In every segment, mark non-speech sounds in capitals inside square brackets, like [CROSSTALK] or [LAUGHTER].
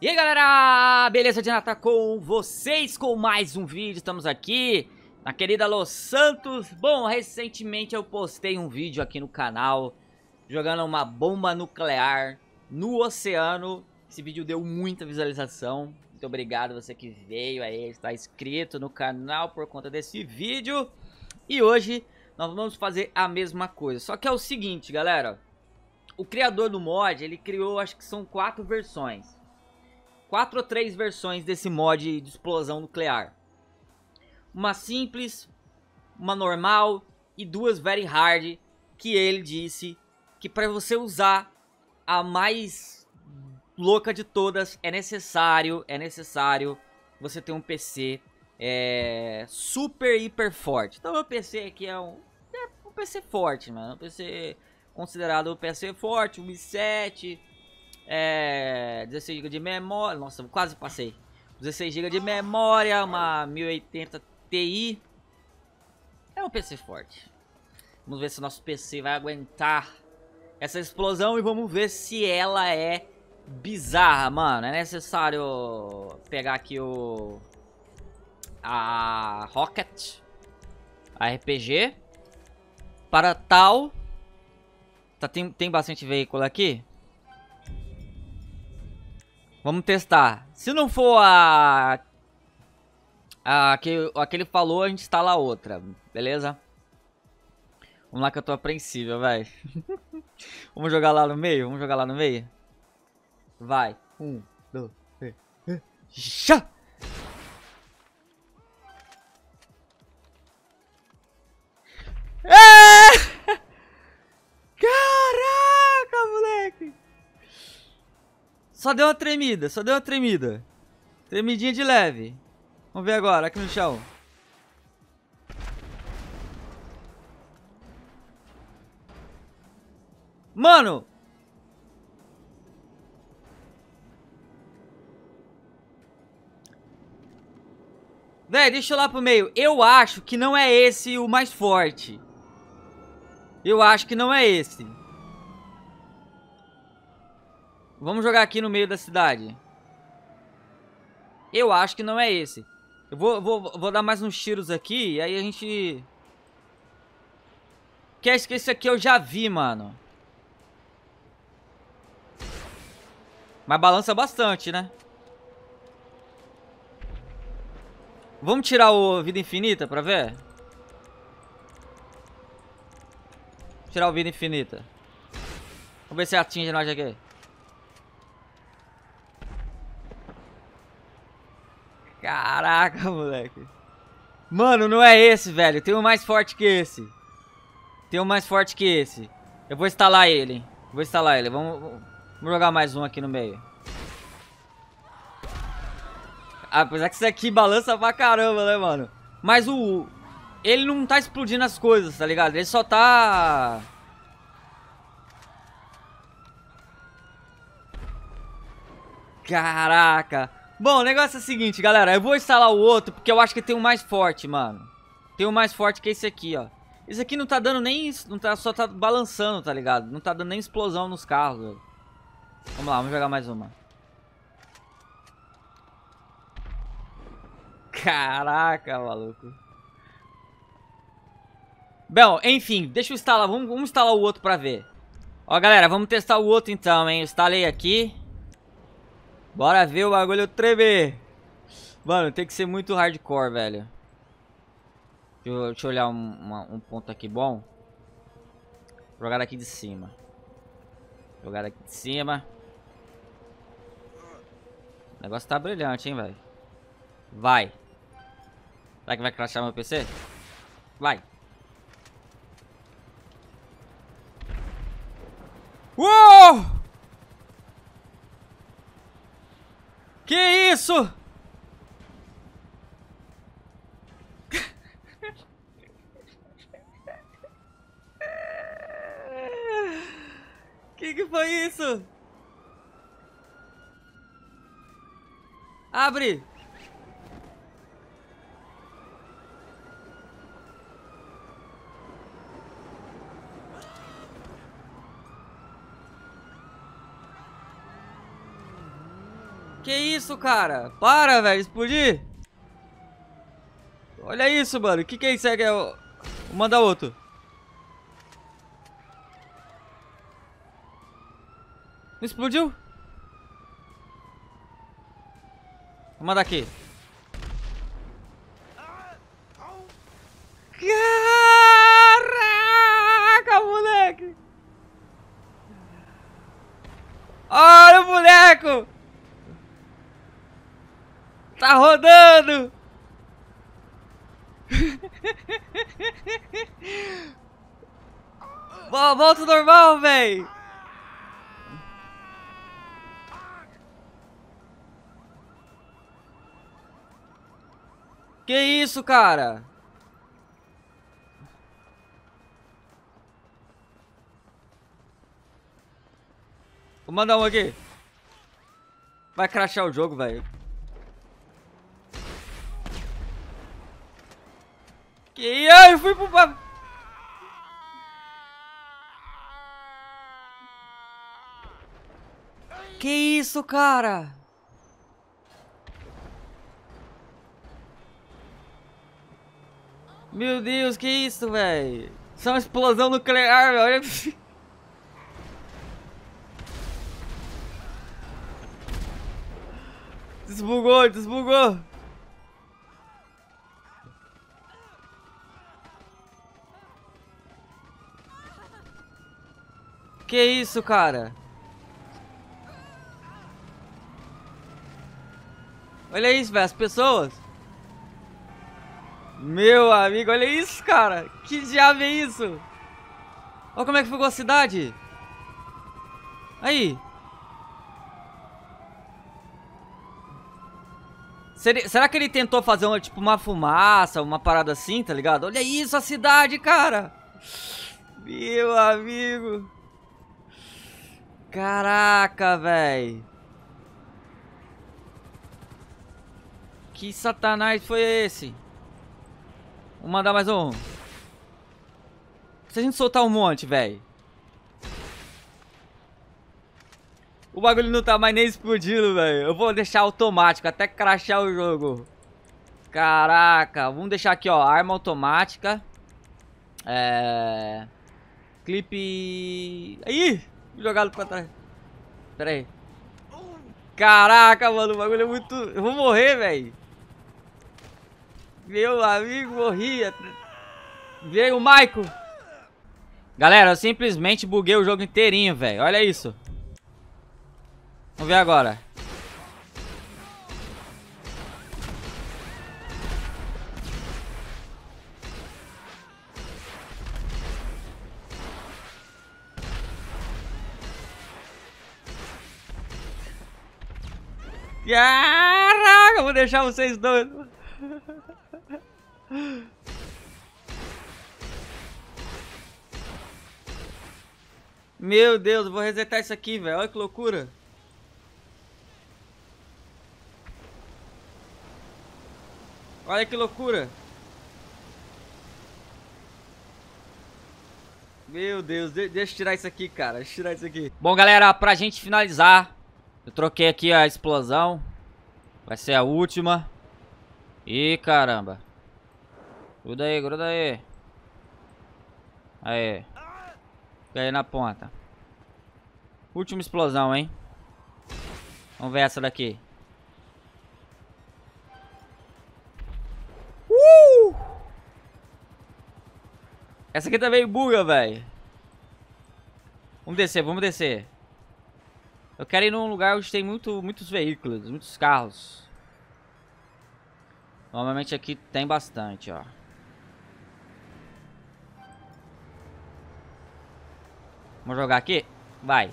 E aí galera, beleza de nata tá com vocês com mais um vídeo, estamos aqui na querida Los Santos Bom, recentemente eu postei um vídeo aqui no canal jogando uma bomba nuclear no oceano Esse vídeo deu muita visualização, muito obrigado você que veio aí, está inscrito no canal por conta desse vídeo E hoje nós vamos fazer a mesma coisa, só que é o seguinte galera O criador do mod, ele criou acho que são quatro versões quatro ou três versões desse mod de explosão nuclear. Uma simples, uma normal e duas very hard que ele disse que para você usar a mais louca de todas é necessário, é necessário você ter um PC é, super hiper forte. Então meu PC aqui é um, é um PC forte, mano, um PC considerado um PC forte, um i7, é, 16 GB de memória. Nossa, quase passei. 16 GB de memória, uma 1080 Ti. É um PC forte. Vamos ver se o nosso PC vai aguentar essa explosão e vamos ver se ela é bizarra, mano. É necessário pegar aqui o... A Rocket. A RPG. Para tal... Tá, tem, tem bastante veículo aqui? Vamos testar. Se não for a... a que, a que ele falou, a gente instala outra, beleza? Vamos lá que eu tô apreensível, vai. [LAUGHS] Vamos jogar lá no meio? Vamos jogar lá no meio? Vai. Um, dois, três. Já! Ah! Só deu uma tremida, só deu uma tremida. Tremidinha de leve. Vamos ver agora, aqui no chão. Mano! Véi, deixa eu lá pro meio. Eu acho que não é esse o mais forte. Eu acho que não é esse. Vamos jogar aqui no meio da cidade. Eu acho que não é esse. Eu vou, vou, vou dar mais uns tiros aqui e aí a gente... Quer que esse aqui eu já vi, mano. Mas balança bastante, né? Vamos tirar o Vida Infinita pra ver? Tirar o Vida Infinita. Vamos ver se atinge nós aqui. Caraca, moleque. Mano, não é esse, velho. Tem um mais forte que esse. Tem um mais forte que esse. Eu vou instalar ele, Vou instalar ele. Vamos, vamos jogar mais um aqui no meio. Ah, apesar que isso aqui balança pra caramba, né, mano? Mas o... Ele não tá explodindo as coisas, tá ligado? Ele só tá... Caraca! Bom, o negócio é o seguinte, galera. Eu vou instalar o outro porque eu acho que tem um mais forte, mano. Tem um mais forte que esse aqui, ó. Esse aqui não tá dando nem... Não tá, só tá balançando, tá ligado? Não tá dando nem explosão nos carros, velho. Vamos lá, vamos jogar mais uma. Caraca, maluco. Bom, enfim, deixa eu instalar. Vamos, vamos instalar o outro pra ver. Ó, galera, vamos testar o outro então, hein. Eu instalei aqui. Bora ver o bagulho tremer. Mano, tem que ser muito hardcore, velho. Deixa eu, deixa eu olhar um, uma, um ponto aqui bom. Jogar aqui de cima. Jogar aqui de cima. O negócio tá brilhante, hein, velho. Vai. Será que vai crashar meu PC? Vai. Uou! isso? que que foi isso? Abre! Que isso, cara? Para, velho, explodir. Olha isso, mano. Que que é isso? É, é, vou mandar outro. Não explodiu? Vou mandar aqui. mano! [LAUGHS] Volta normal, véi! Que isso, cara? Vou mandar um aqui. Vai crachar o jogo, velho. Que ai, eu fui pro bar... Que isso, cara? Meu Deus, que isso, velho? Isso é uma explosão nuclear, velho. Olha... [LAUGHS] Desbugou, desbugou. Que isso, cara? Olha isso, velho, as pessoas. Meu amigo, olha isso, cara. Que diabo é isso? Olha como é que ficou a cidade. Aí. Será que ele tentou fazer uma, tipo, uma fumaça, uma parada assim, tá ligado? Olha isso, a cidade, cara. Meu amigo. Caraca, velho. Que satanás foi esse? Vou mandar mais um. Se a gente soltar um monte, velho. O bagulho não tá mais nem explodindo, velho. Eu vou deixar automático até crachar o jogo. Caraca. Vamos deixar aqui, ó. Arma automática. É... Clipe... Aí! jogado pra trás. Pera aí. Caraca, mano, o bagulho é muito... Eu vou morrer, velho. Meu amigo, morria. Veio o Maico. Galera, eu simplesmente buguei o jogo inteirinho, velho. Olha isso. Vamos ver agora. Caraca, vou deixar vocês dois. Meu Deus, vou resetar isso aqui, velho. Olha que loucura. Olha que loucura. Meu Deus, deixa eu tirar isso aqui, cara. Deixa eu tirar isso aqui. Bom, galera, pra gente finalizar, eu troquei aqui a explosão. Vai ser a última. Ih, caramba. Gruda aí, gruda aí. Aí. Fica aí na ponta. Última explosão, hein? Vamos ver essa daqui. Uh! Essa aqui meio buga, velho. Vamos descer, vamos descer. Eu quero ir num lugar onde tem muito, muitos veículos, muitos carros. Normalmente aqui tem bastante, ó. Vamos jogar aqui? Vai.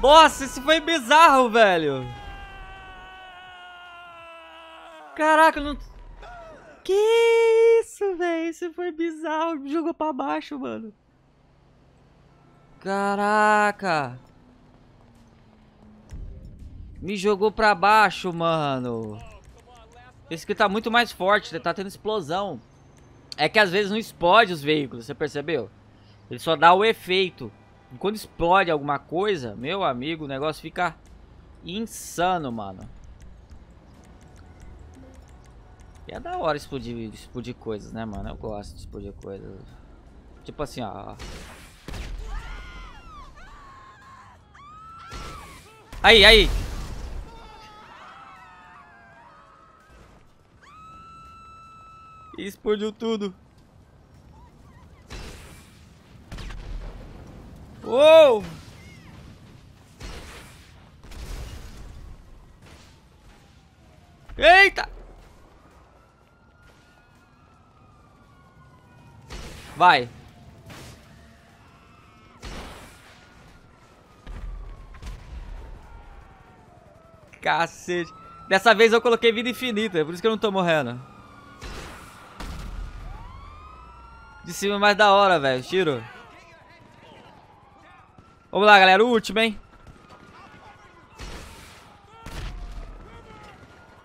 Nossa, isso foi bizarro, velho. Caraca, não. Que isso, velho? Isso foi bizarro. Jogou pra baixo, mano. Caraca. Me jogou pra baixo, mano. Esse aqui tá muito mais forte, né? tá tendo explosão. É que às vezes não explode os veículos, você percebeu? Ele só dá o efeito. E quando explode alguma coisa, meu amigo, o negócio fica insano, mano. E é da hora explodir, explodir coisas, né, mano? Eu gosto de explodir coisas. Tipo assim, ó. Aí, aí! Explodiu tudo. Uou! Eita! Vai. Cacete. Dessa vez eu coloquei vida infinita, é por isso que eu não tô morrendo. De cima é mais da hora, velho. Tiro. Vamos lá, galera. O último, hein?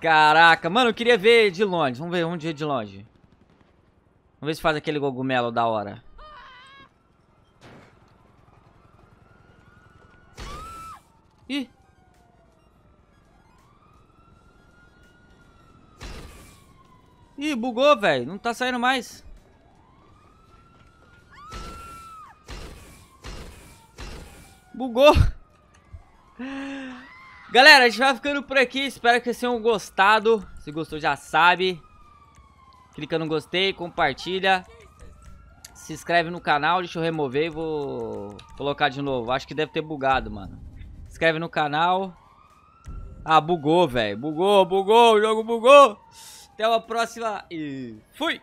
Caraca. Mano, eu queria ver de longe. Vamos ver onde é de longe. Vamos ver se faz aquele cogumelo da hora. Ih! Ih, bugou, velho. Não tá saindo mais. Bugou. Galera, a gente vai ficando por aqui. Espero que vocês tenham gostado. Se gostou, já sabe. Clica no gostei, compartilha. Se inscreve no canal, deixa eu remover e vou colocar de novo. Acho que deve ter bugado, mano. Se inscreve no canal. Ah, bugou, velho. Bugou, bugou, o jogo bugou. Até uma próxima e fui!